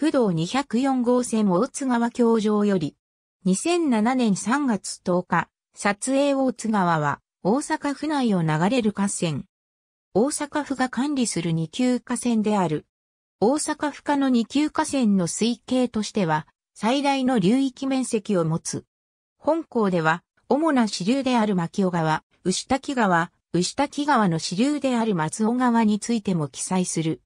不動204号線大津川橋上より、2007年3月10日、撮影大津川は、大阪府内を流れる河川。大阪府が管理する二級河川である。大阪府下の二級河川の推計としては、最大の流域面積を持つ。本校では、主な支流である牧尾川、牛滝川、牛滝川の支流である松尾川についても記載する。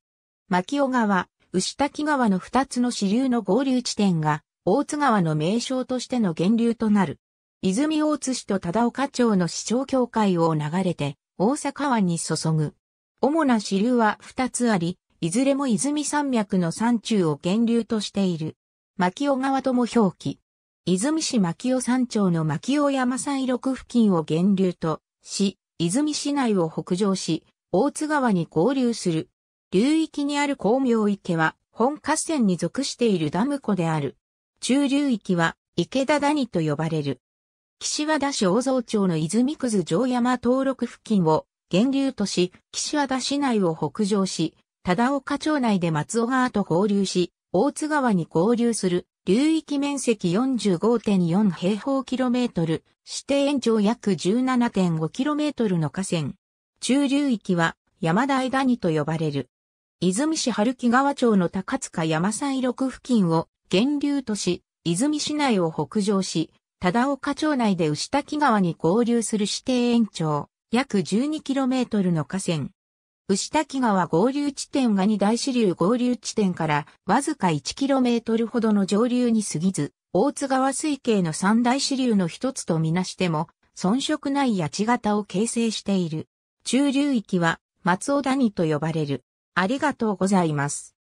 牧尾川、牛滝川の二つの支流の合流地点が、大津川の名称としての源流となる。泉大津市と忠岡町の市長協会を流れて、大阪湾に注ぐ。主な支流は二つあり、いずれも泉山脈の山中を源流としている。牧尾川とも表記。泉市牧尾山頂の牧尾山山麓付近を源流とし、泉市内を北上し、大津川に合流する。流域にある光明池は、本河川に属しているダム湖である。中流域は、池田谷と呼ばれる。岸和田市大蔵町の泉くず城山登録付近を源流とし、岸和田市内を北上し、忠岡町内で松尾川と合流し、大津川に合流する流域面積45.4平方キロメートル、指定延長約17.5キロメートルの河川。中流域は山台谷と呼ばれる。泉市春木川町の高塚山西六付近を源流とし、泉市内を北上し、忠岡町内で牛滝川に合流する指定延長、約 12km の河川。牛滝川合流地点が二大支流合流地点からわずか 1km ほどの上流に過ぎず、大津川水系の三大支流の一つとみなしても、遜色ない八型を形成している。中流域は松尾谷と呼ばれる。ありがとうございます。